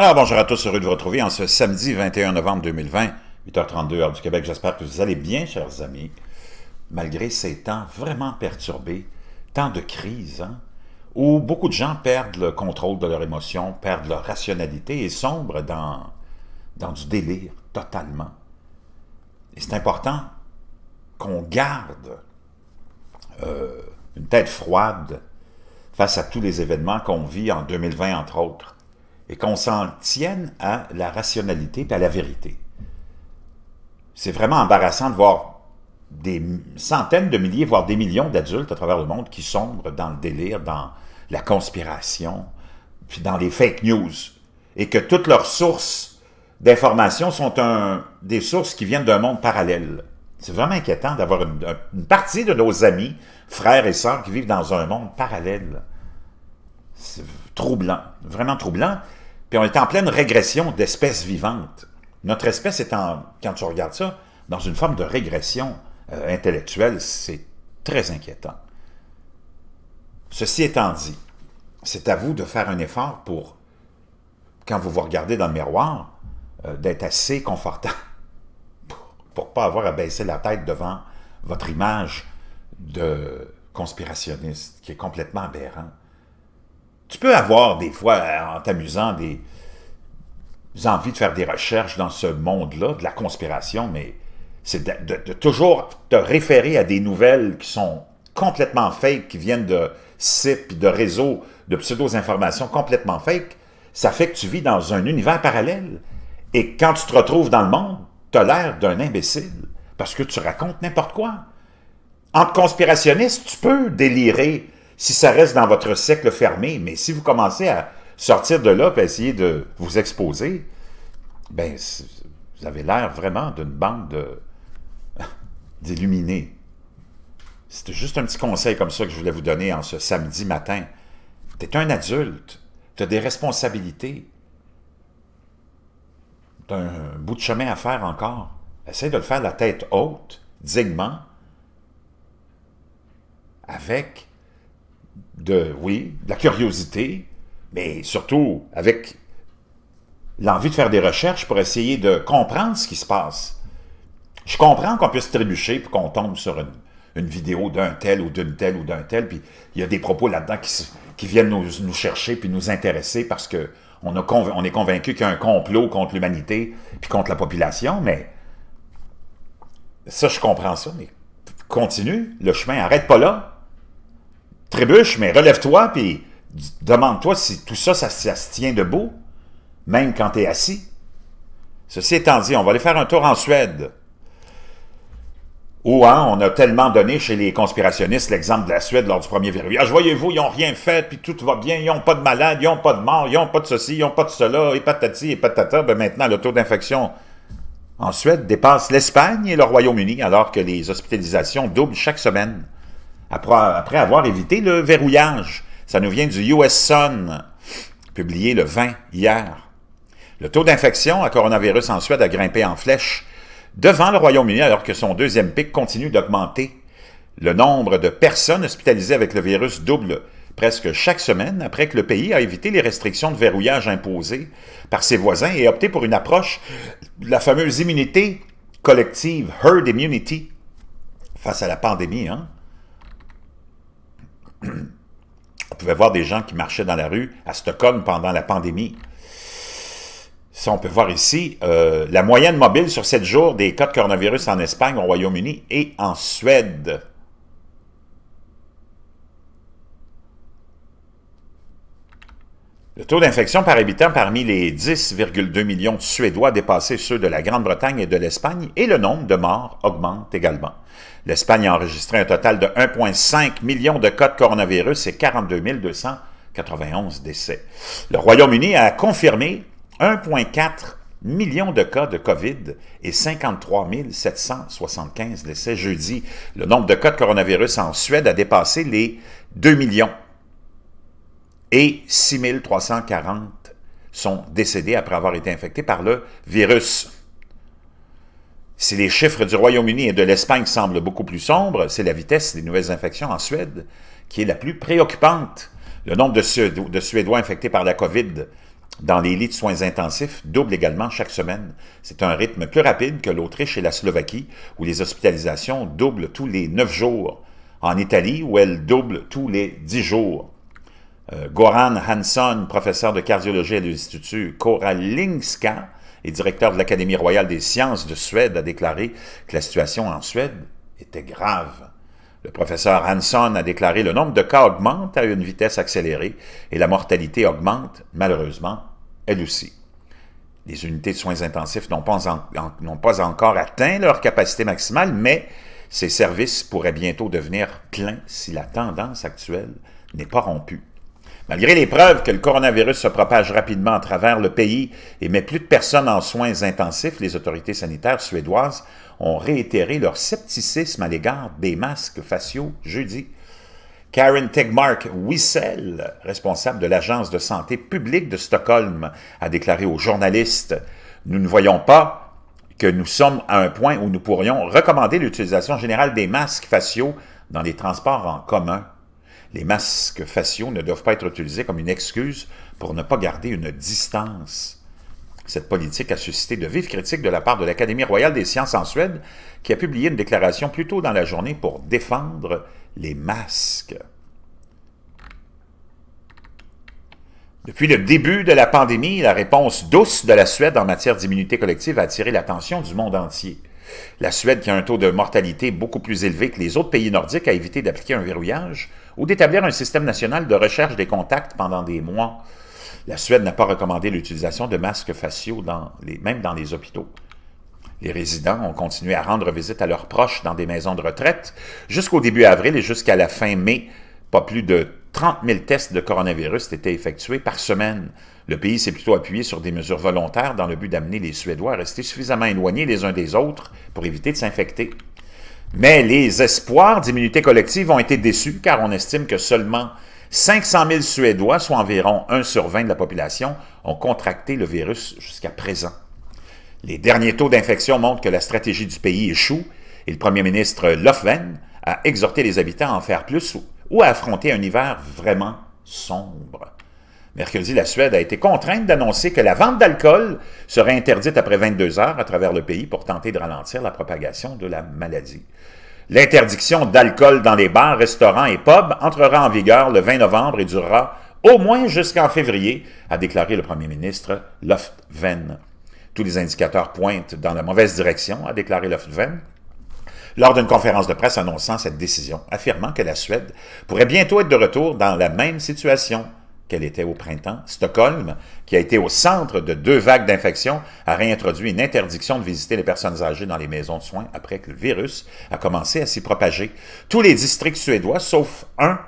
Alors bonjour à tous, heureux de vous retrouver en ce samedi 21 novembre 2020, 8h32 heure du Québec. J'espère que vous allez bien, chers amis, malgré ces temps vraiment perturbés, temps de crise, hein, où beaucoup de gens perdent le contrôle de leurs émotions, perdent leur rationalité et sombrent dans, dans du délire totalement. Et c'est important qu'on garde euh, une tête froide face à tous les événements qu'on vit en 2020, entre autres et qu'on s'en tienne à la rationalité et à la vérité. C'est vraiment embarrassant de voir des centaines de milliers, voire des millions d'adultes à travers le monde qui sombrent dans le délire, dans la conspiration, puis dans les fake news, et que toutes leurs sources d'informations sont des sources qui viennent d'un monde parallèle. C'est vraiment inquiétant d'avoir une, une, partie de nos amis, frères et sœurs, qui vivent dans un monde parallèle. C'est troublant, vraiment troublant. Puis on est en pleine régression d'espèces vivantes. Notre espèce est en, quand tu regardes ça, dans une forme de régression euh, intellectuelle, c'est très inquiétant. Ceci étant dit, c'est à vous de faire un effort pour, quand vous vous regardez dans le miroir, euh, d'être assez confortable pour ne pas avoir à baisser la tête devant votre image de conspirationniste qui est complètement aberrante tu peux avoir des fois, euh, en t'amusant, des, envies de faire des recherches dans ce monde-là, de la conspiration, mais c'est de, toujours te référer à des nouvelles qui sont complètement fake, qui viennent de sites, de réseaux, de pseudo-informations complètement fake. Ça fait que tu vis dans un univers parallèle. Et quand tu te retrouves dans le monde, tu as l'air d'un imbécile parce que tu racontes n'importe quoi. En conspirationniste, tu peux délirer si ça reste dans votre cercle fermé, mais si vous commencez à sortir de là et essayer de vous exposer, ben, vous avez l'air vraiment d'une bande d'illuminés. C'était juste un petit conseil comme ça que je voulais vous donner en ce samedi matin. Tu es un adulte, tu as des responsabilités. Tu as un bout de chemin à faire encore. Essaye de le faire la tête haute, dignement, avec de, oui, de la curiosité, mais surtout avec l'envie de faire des recherches pour essayer de comprendre ce qui se passe. Je comprends qu'on puisse trébucher puis qu'on tombe sur une, vidéo d'un tel ou d'une telle ou d'un tel, puis il y a des propos là-dedans qui, viennent nous, nous, chercher puis nous intéresser parce que on, a on est convaincu qu'il y a un complot contre l'humanité puis contre la population, mais ça, je comprends ça, mais continue le chemin, arrête pas là trébuche, mais relève-toi, puis demande-toi si tout ça, ça, se tient debout, même quand tu es assis. Ceci étant dit, on va aller faire un tour en Suède. Où hein, on a tellement donné chez les conspirationnistes l'exemple de la Suède lors du premier virage. Ah, voyez-vous, ils n'ont rien fait, puis tout va bien, ils n'ont pas de malades, ils n'ont pas de morts, ils n'ont pas de ceci, ils n'ont pas de cela, et patati, et patata. Ben maintenant, le taux d'infection en Suède dépasse l'Espagne et le Royaume-Uni, alors que les hospitalisations doublent chaque semaine après, avoir évité le verrouillage. Ça nous vient du US Sun, publié le 20 hier. Le taux d'infection à coronavirus en Suède a grimpé en flèche devant le Royaume-Uni alors que son deuxième pic continue d'augmenter. Le nombre de personnes hospitalisées avec le virus double presque chaque semaine après que le pays a évité les restrictions de verrouillage imposées par ses voisins et opté pour une approche, de la fameuse immunité collective, herd immunity, face à la pandémie. Hein. On pouvait voir des gens qui marchaient dans la rue à Stockholm pendant la pandémie. Ça, on peut voir ici euh, la moyenne mobile sur 7 jours des cas de coronavirus en Espagne, au Royaume-Uni et en Suède. Le taux d'infection par habitant parmi les 10,2 millions de Suédois a dépassé ceux de la Grande-Bretagne et de l'Espagne et le nombre de morts augmente également. L'Espagne a enregistré un total de 1,5 million de cas de coronavirus et 42 291 décès. Le Royaume-Uni a confirmé 1,4 million de cas de COVID et 53 775 décès jeudi. Le nombre de cas de coronavirus en Suède a dépassé les 2 millions et 340 sont décédés après avoir été infectés par le virus. Si les chiffres du Royaume-Uni et de l'Espagne semblent beaucoup plus sombres, c'est la vitesse des nouvelles infections en Suède qui est la plus préoccupante. Le nombre de, Suédois infectés par la COVID dans les lits de soins intensifs double également chaque semaine. C'est un rythme plus rapide que l'Autriche et la Slovaquie, où les hospitalisations doublent tous les 9 jours, en Italie, où elles doublent tous les 10 jours. Euh, Goran Hanson, professeur de cardiologie à l'Institut Koralinska et directeur de l'Académie royale des sciences de Suède, a déclaré que la situation en Suède était grave. Le professeur Hanson a déclaré le nombre de cas augmente à une vitesse accélérée et la mortalité augmente, malheureusement, elle aussi. Les unités de soins intensifs n'ont pas, encore atteint leur capacité maximale, mais ces services pourraient bientôt devenir pleins si la tendance actuelle n'est pas rompue. Malgré les preuves que le coronavirus se propage rapidement à travers le pays et met plus de personnes en soins intensifs, les autorités sanitaires suédoises ont réitéré leur scepticisme à l'égard des masques faciaux jeudi. Karen Tegmark Wissel, responsable de l'Agence de santé publique de Stockholm, a déclaré aux journalistes Nous ne voyons pas que nous sommes à un point où nous pourrions recommander l'utilisation générale des masques faciaux dans les transports en commun les masques faciaux ne doivent pas être utilisés comme une excuse pour ne pas garder une distance. Cette politique a suscité de vives critiques de la part de l'Académie royale des sciences en Suède, qui a publié une déclaration plus tôt dans la journée pour défendre les masques. Depuis le début de la pandémie, la réponse douce de la Suède en matière d'immunité collective a attiré l'attention du monde entier. La Suède, qui a un taux de mortalité beaucoup plus élevé que les autres pays nordiques, a évité d'appliquer un verrouillage ou d'établir un système national de recherche des contacts pendant des mois. La Suède n'a pas recommandé l'utilisation de masques faciaux, dans les, même dans les hôpitaux. Les résidents ont continué à rendre visite à leurs proches dans des maisons de retraite jusqu'au début avril et jusqu'à la fin mai. Pas plus de 30 000 tests de coronavirus étaient effectués par semaine. Le pays s'est plutôt appuyé sur des mesures volontaires dans le but d'amener les Suédois à rester suffisamment éloignés les uns des autres pour éviter de s'infecter. Mais les espoirs d'immunité collective ont été déçus car on estime que seulement 500 000 Suédois, soit environ 1 sur 20 de la population, ont contracté le virus jusqu'à présent. Les derniers taux d'infection montrent que la stratégie du pays échoue et le premier ministre Lofven a exhorté les habitants à en faire plus ou à affronter un hiver vraiment sombre. Mercredi, la Suède a été contrainte d'annoncer que la vente d'alcool serait interdite après 22 heures à travers le pays pour tenter de ralentir la propagation de la maladie. L'interdiction d'alcool dans les bars, restaurants et pubs entrera en vigueur le 20 novembre et durera au moins jusqu'en février, a déclaré le premier ministre Löfven. Tous les indicateurs pointent dans la mauvaise direction, a déclaré Loftven lors d'une conférence de presse annonçant cette décision, affirmant que la Suède pourrait bientôt être de retour dans la même situation qu'elle était au printemps. Stockholm, qui a été au centre de deux vagues d'infection, a réintroduit une interdiction de visiter les personnes âgées dans les maisons de soins après que le virus a commencé à s'y propager. Tous les districts suédois, sauf un,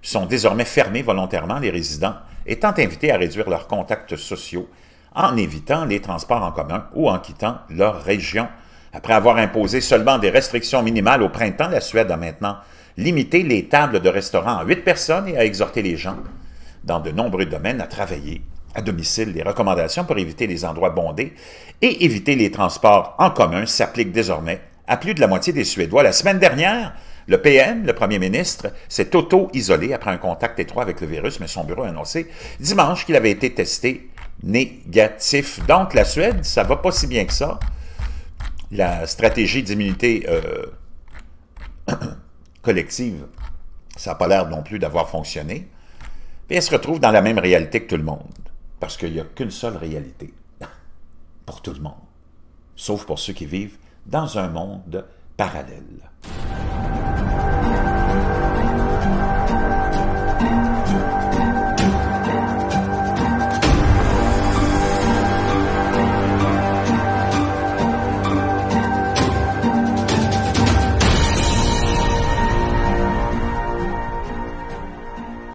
sont désormais fermés volontairement, les résidents étant invités à réduire leurs contacts sociaux en évitant les transports en commun ou en quittant leur région. Après avoir imposé seulement des restrictions minimales au printemps, la Suède a maintenant limité les tables de restaurants à huit personnes et a exhorté les gens, dans de nombreux domaines, à travailler à domicile. Les recommandations pour éviter les endroits bondés et éviter les transports en commun s'appliquent désormais à plus de la moitié des Suédois. La semaine dernière, le PM, le premier ministre, s'est auto-isolé après un contact étroit avec le virus, mais son bureau a annoncé dimanche qu'il avait été testé négatif. Donc la Suède, ça va pas si bien que ça la stratégie d'immunité euh, collective, ça n'a pas l'air non plus d'avoir fonctionné. Et elle se retrouve dans la même réalité que tout le monde, parce qu'il n'y a qu'une seule réalité pour tout le monde, sauf pour ceux qui vivent dans un monde parallèle.